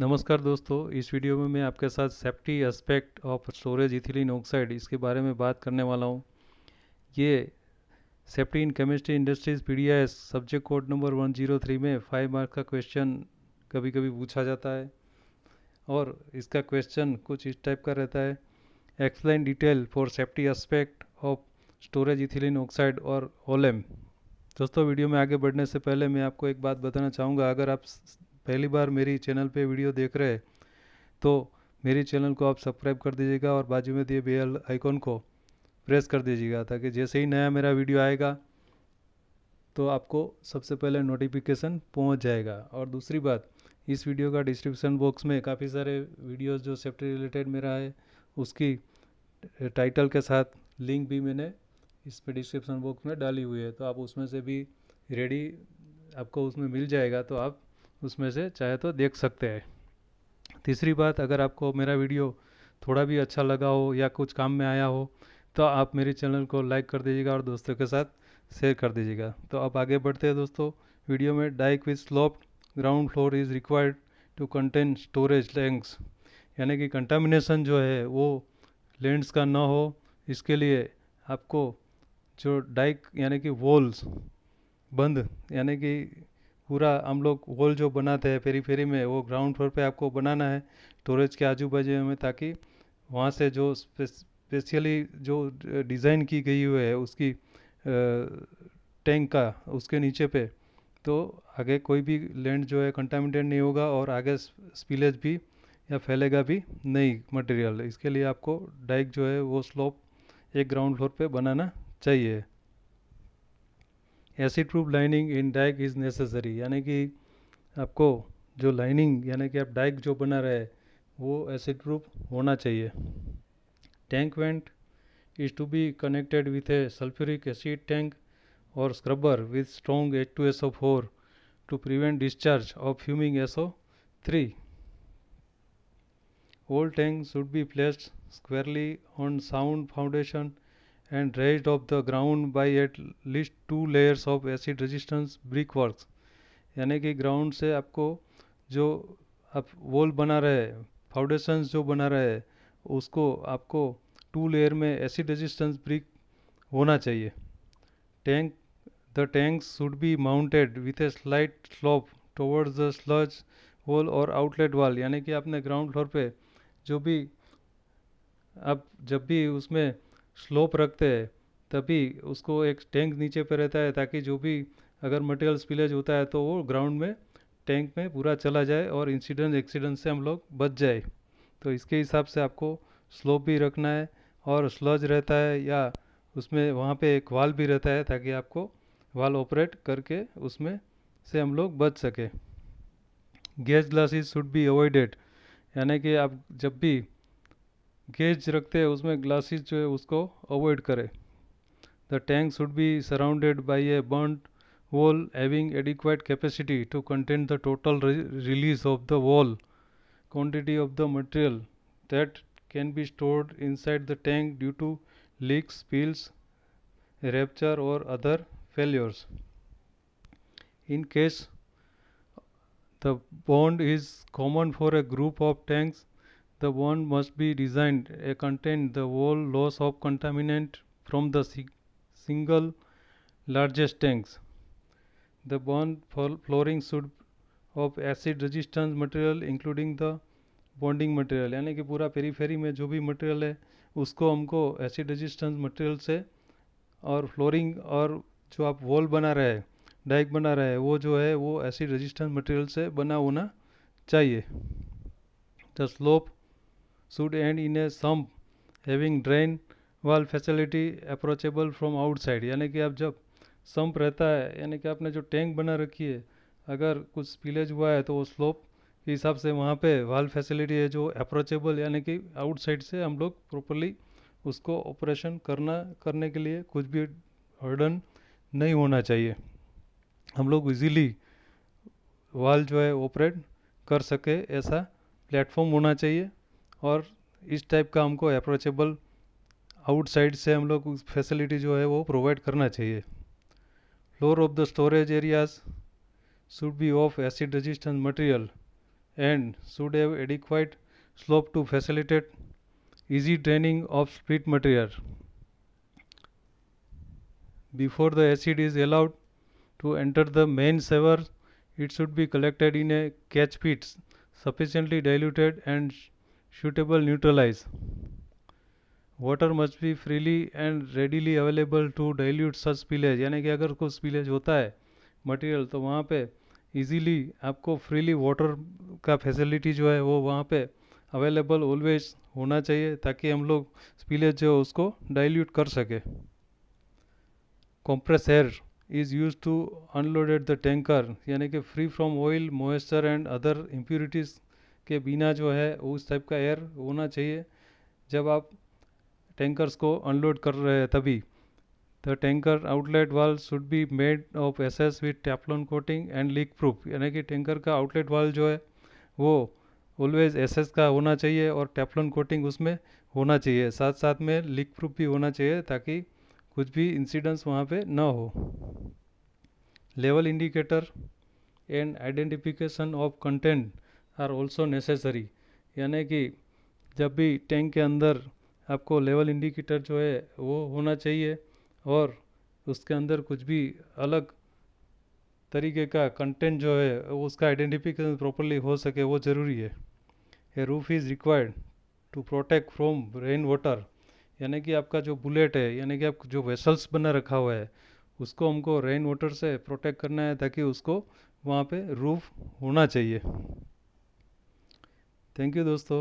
नमस्कार दोस्तों इस वीडियो में मैं आपके साथ safety aspect of storage ethylene oxide इसके बारे में बात करने वाला हूँ ये safety in chemistry industries P subject code number 103 में फाइव मार्क का क्वेश्चन कभी कभी पूछा जाता है और इसका क्वेश्चन कुछ इस टाइप का रहता है explain detail for safety aspect of storage ethylene oxide और ओलेम दोस्तों वीडियो में आगे बढ़ने से पहले मैं आपको एक बात बताना चाहूँगा अगर आप पहली बार मेरी चैनल पे वीडियो देख रहे हैं तो मेरी चैनल को आप सब्सक्राइब कर दीजिएगा और बाजू में दिए बेल आइकॉन को प्रेस कर दीजिएगा ताकि जैसे ही नया मेरा वीडियो आएगा तो आपको सबसे पहले नोटिफिकेशन पहुंच जाएगा और दूसरी बात इस वीडियो का डिस्क्रिप्शन बॉक्स में काफ़ी सारे वीडियोज़ जो सेफ्टी रिलेटेड मेरा है उसकी टाइटल के साथ लिंक भी मैंने इस पर डिस्क्रिप्शन बॉक्स में डाली हुई है तो आप उसमें से भी रेडी आपको उसमें मिल जाएगा तो आप उसमें से चाहे तो देख सकते हैं तीसरी बात अगर आपको मेरा वीडियो थोड़ा भी अच्छा लगा हो या कुछ काम में आया हो तो आप मेरे चैनल को लाइक कर दीजिएगा और दोस्तों के साथ शेयर कर दीजिएगा तो अब आगे बढ़ते हैं दोस्तों वीडियो में dyke with slope ground floor is required to contain storage tanks यानी कि कंटामिनेशन जो है वो लेंस का ना हो इसके लिए आपको जो डाइक यानी कि वॉल्स बंद यानी कि पूरा हम लोग होल जो बनाते हैं फेरी फेरी में वो ग्राउंड फ्लोर पे आपको बनाना है स्टोरेज के आजू बाजू में ताकि वहाँ से जो स्पेशली जो डिज़ाइन की गई हुई है उसकी टैंक का उसके नीचे पे तो आगे कोई भी लैंड जो है कंटामिनेटेड नहीं होगा और आगे स्पिलेज भी या फैलेगा भी नहीं मटेरियल इसके लिए आपको डाइक जो है वो स्लोप एक ग्राउंड फ्लोर पे बनाना चाहिए acid proof lining in dyke is necessary यानी कि आपको जो लाइनिंग यानी कि आप डाइक जो बना रहे वो एसिड प्रूफ होना चाहिए tank vent is to be connected with a sulphuric acid tank और scrubber with strong H two S O four to prevent discharge of fuming S O three old tank should be placed squarely on sound foundation and raised off the ground by at least two layers of acid resistance brickworks यानी कि ground से आपको जो आप wall बना रहे हैं foundations जो बना रहे हैं उसको आपको टू लेयर में एसिड रेजिस्टेंस ब्रिक होना चाहिए tank the tanks should be mounted with a slight slope towards the sludge wall और आउटलेट वॉल यानी कि आपने ग्राउंड फ्लोर पे जो भी आप जब भी उसमें स्लोप रखते हैं तभी उसको एक टैंक नीचे पर रहता है ताकि जो भी अगर मटेरियल स्पिलेज होता है तो वो ग्राउंड में टैंक में पूरा चला जाए और इंसिडेंट एक्सीडेंट से हम लोग बच जाए तो इसके हिसाब से आपको स्लोप भी रखना है और स्लज रहता है या उसमें वहाँ पे एक वाल भी रहता है ताकि आपको वाल ऑपरेट करके उसमें से हम लोग बच सके gas glasses should be avoided यानी कि आप जब भी गेज रखते हैं उसमें ग्लासेस जो है उसको अवॉइड करें the tank should be surrounded by a बर्न wall having adequate capacity to content the total release of the wall quantity of the material that can be stored inside the tank due to leaks spills rupture और other failures in case the bond is common for a group of tanks the bond must be designed to contain the whole loss of contaminant from the si single largest tanks. The bond flooring should of acid resistant material including the bonding material yani ki pura periphery mein jo bhi material hai usko humko acid resistant material se aur flooring aur jo aap wall bana rahe hai dyke बना रहा है वो जो है वो acid resistance material से बना होना चाहिए the slope should end in a sump having drain valve facility approachable from outside यानी कि आप जब सम्प रहता है यानी कि आपने जो टैंक बना रखी है अगर कुछ स्पिलेज हुआ है तो वो स्लोप के हिसाब से वहाँ पे वाल फैसिलिटी है जो अप्रोचेबल यानी कि आउटसाइड से हम लोग प्रॉपरली उसको ऑपरेशन करना करने के लिए कुछ भी हर्डन नहीं होना चाहिए हम लोग इजीली वाल जो है ऑपरेट कर सके ऐसा प्लेटफॉर्म होना चाहिए और इस टाइप का हमको अप्रोचेबल आउटसाइड से हम लोग फैसिलिटी जो है वो प्रोवाइड करना चाहिए floor of the storage areas should be of acid resistance material and should have adequate slope to facilitate easy draining of spilt material before the acid is allowed to enter the main sewer it should be collected in a catch pits sufficiently diluted and suitable neutralize water must be freely and readily available to dilute such spillage यानी कि अगर कुछ spillage होता है material तो वहाँ पे easily आपको फ्रीली वाटर का फैसिलिटी जो है वो वहाँ पे अवेलेबल ऑलवेज होना चाहिए ताकि हम लोग स्पिलेज जो है उसको डाइल्यूट कर सके compressed air is used to unloaded the tanker यानी कि free from oil moisture and other impurities के बिना जो है उस टाइप का एयर होना चाहिए जब आप टैंकर्स को अनलोड कर रहे हैं तभी the tanker outlet valve should be made of S S with Teflon coating and leak proof यानी कि टैंकर का आउटलेट वाल जो है वो ऑलवेज एस एस का होना चाहिए और टैपलोन कोटिंग उसमें होना चाहिए साथ साथ में लीक प्रूफ भी होना चाहिए ताकि कुछ भी इंसिडेंट्स वहाँ पे ना हो level indicator and identification of content are also necessary यानी कि जब भी टैंक के अंदर आपको लेवल इंडिकेटर जो है वो होना चाहिए और उसके अंदर कुछ भी अलग तरीके का कंटेंट जो है उसका आइडेंटिफिकेशन प्रॉपरली हो सके वो ज़रूरी है a roof is required to protect from rain water यानी कि आपका जो बुलेट है यानी कि आप जो वेसल्स बना रखा हुआ है उसको हमको रेन वाटर से प्रोटेक्ट करना है ताकि उसको वहाँ पे रूफ होना चाहिए थैंक यू दोस्तों